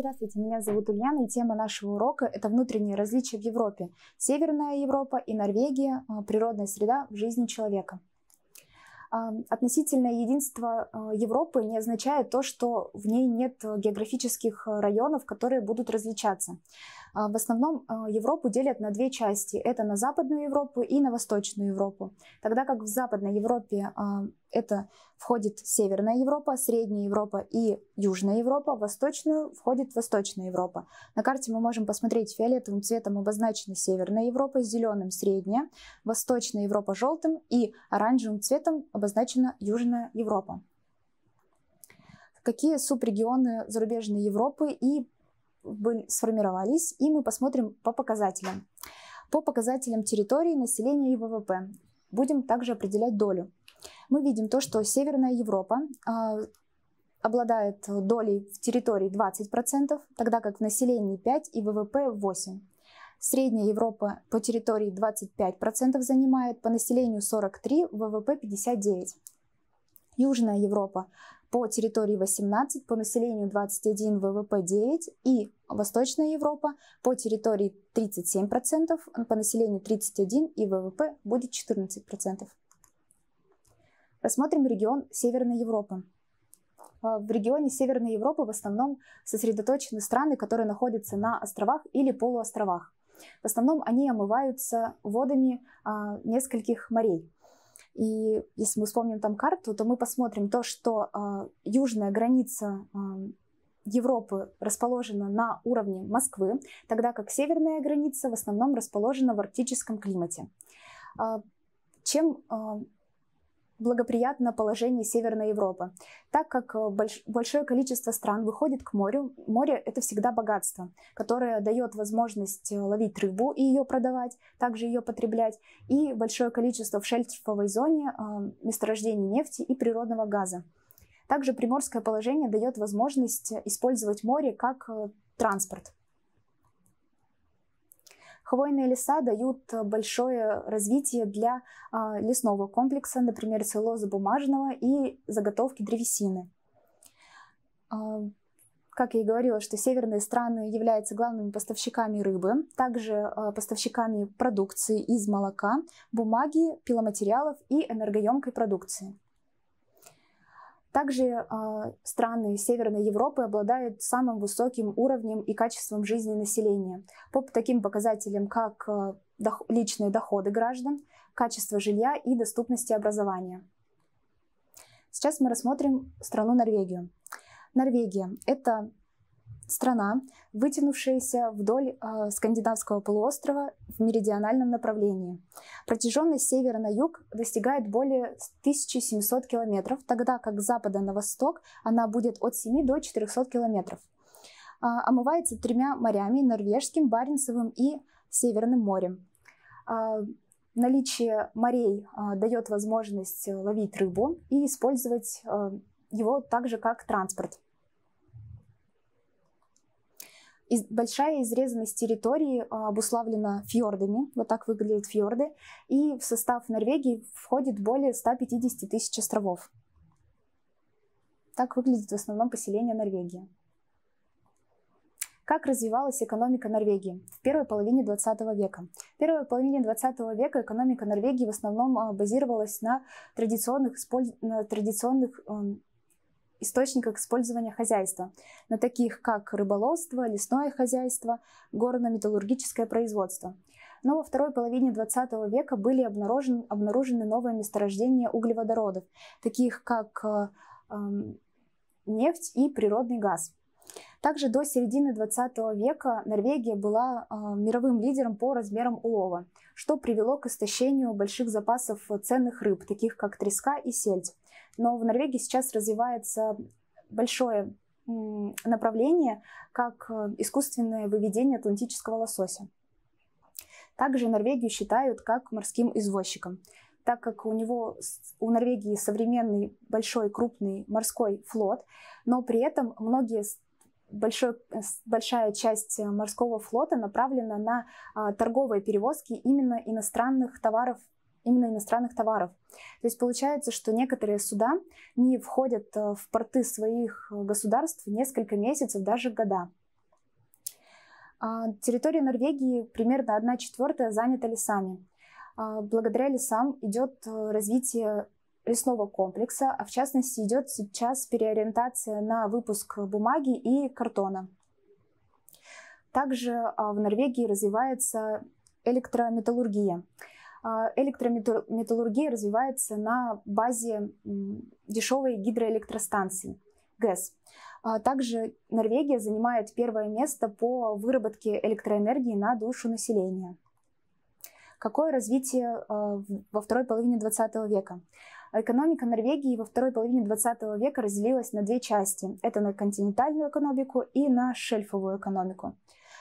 Здравствуйте, меня зовут Ульяна, и тема нашего урока – это внутренние различия в Европе. Северная Европа и Норвегия а, – природная среда в жизни человека. А, Относительное единство а, Европы не означает то, что в ней нет географических районов, которые будут различаться. А, в основном а, Европу делят на две части. Это на Западную Европу и на Восточную Европу. Тогда как в Западной Европе а, это входит Северная Европа, Средняя Европа и Южная Европа, в Восточную входит Восточная Европа. На карте мы можем посмотреть, фиолетовым цветом обозначена Северная Европа, зеленым Средняя, Восточная Европа желтым и оранжевым цветом обозначена Южная Европа какие субрегионы зарубежной Европы и сформировались, и мы посмотрим по показателям. По показателям территории, населения и ВВП будем также определять долю. Мы видим то, что Северная Европа э, обладает долей в территории 20%, тогда как в населении 5% и ВВП 8%. Средняя Европа по территории 25% занимает, по населению 43, ВВП 59. Южная Европа по территории 18, по населению 21, ВВП 9 и Восточная Европа по территории 37%, по населению 31 и ВВП будет 14%. Рассмотрим регион Северной Европы. А, в регионе Северной Европы в основном сосредоточены страны, которые находятся на островах или полуостровах. В основном они омываются водами а, нескольких морей. И если мы вспомним там карту, то мы посмотрим то, что э, южная граница э, Европы расположена на уровне Москвы, тогда как северная граница в основном расположена в арктическом климате. Э, чем а, благоприятно положение Северной Европы, так как э, больш большое количество стран выходит к морю. Море — это всегда богатство, которое дает возможность э, ловить рыбу и ее продавать, также ее потреблять, и большое количество в шельфовой зоне э, месторождений нефти и природного газа. Также приморское положение дает возможность э, использовать море как транспорт – Хвойные леса дают э, большое развитие для а, лесного комплекса, например, бумажного и заготовки древесины. А, как я и говорила, что северные страны являются главными поставщиками рыбы, также а, поставщиками продукции из молока, бумаги, пиломатериалов и энергоемкой продукции. Также а, страны Северной Европы обладают самым высоким уровнем и качеством жизни населения по таким показателям, как а, личные доходы граждан, качество жилья и доступности образования. Сейчас мы рассмотрим страну Норвегию. Норвегия – это страна, вытянувшаяся вдоль э, скандинавского полуострова в меридиональном направлении. Протяженность с севера на юг достигает более 1700 километров, тогда как с запада на восток она будет от 7 до 400 километров. Э, омывается тремя морями – Норвежским, Баренцевым и Северным морем. Э, наличие морей э, дает возможность ловить рыбу и использовать э, его также как транспорт – из, большая изрезанность территории а, обуславлена фьордами, вот так выглядят фьорды, и в состав Норвегии входит более 150 тысяч островов. Так выглядит в основном поселение Норвегии. Как развивалась экономика Норвегии в первой половине 20 века? В первой половине 20 века экономика Норвегии в основном а, базировалась на традиционных, на традиционных эм, источниках использования хозяйства, на таких как рыболовство, лесное хозяйство, горно-металлургическое производство. Но во второй половине 20 века были обнаружены, обнаружены новые месторождения углеводородов, таких как э, э, нефть и природный газ. Также до середины 20 века Норвегия была а, мировым лидером по размерам улова, что привело к истощению больших запасов ценных рыб, таких как треска и сельдь. Но в Норвегии сейчас развивается большое направление, как а, искусственное выведение атлантического лосося. Также Норвегию считают как морским извозчиком, так как у него у Норвегии современный большой крупный морской флот, но при этом многие большой, э, большая часть э, морского флота направлена на а, торговые перевозки именно иностранных товаров именно иностранных товаров. То есть получается, что некоторые суда не входят э, в порты своих государств несколько месяцев, даже года. А, территория Норвегии примерно 1 четвертая занята лесами. А, благодаря лесам идет развитие лесного комплекса, а в частности идет сейчас переориентация на выпуск бумаги и картона. Также а, в Норвегии развивается электрометаллургия. А, электрометаллургия развивается на базе дешевой гидроэлектростанции ГЭС. А, также Норвегия занимает первое место по выработке электроэнергии на душу населения. Какое развитие во второй половине 20 века? Экономика Норвегии во второй половине 20 века разделилась на две части. Это на континентальную экономику и на шельфовую экономику.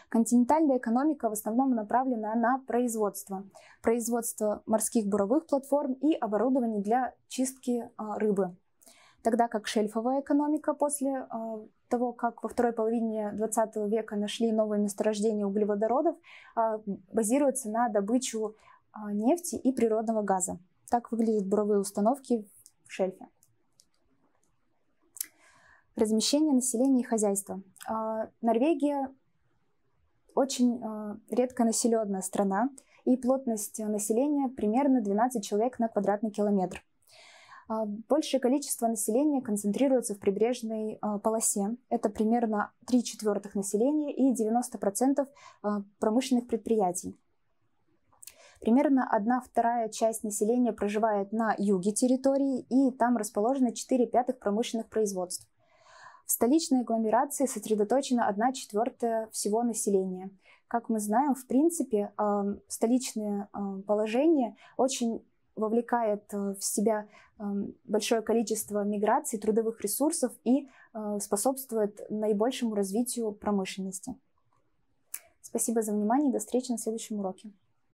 Континентальная экономика в основном направлена на производство. Производство морских буровых платформ и оборудования для чистки а, рыбы. Тогда как шельфовая экономика после а, того, как во второй половине 20 века нашли новые месторождения углеводородов, а, базируется на добычу нефти и природного газа. Так выглядят буровые установки в шельфе. Размещение населения и хозяйства. А, Норвегия очень а, редко населенная страна, и плотность населения примерно 12 человек на квадратный километр. А, большее количество населения концентрируется в прибрежной полосе. Это примерно 3 четвертых населения и 90% промышленных предприятий. Примерно одна вторая часть населения проживает на юге территории, и там расположено 4 пятых промышленных производств. В столичной агломерации сосредоточена 1 четвертая всего населения. Как мы знаем, в принципе, э, столичное э, положение очень вовлекает э, в себя большое количество миграций, трудовых ресурсов и способствует наибольшему развитию промышленности. Спасибо за внимание и до встречи на следующем уроке.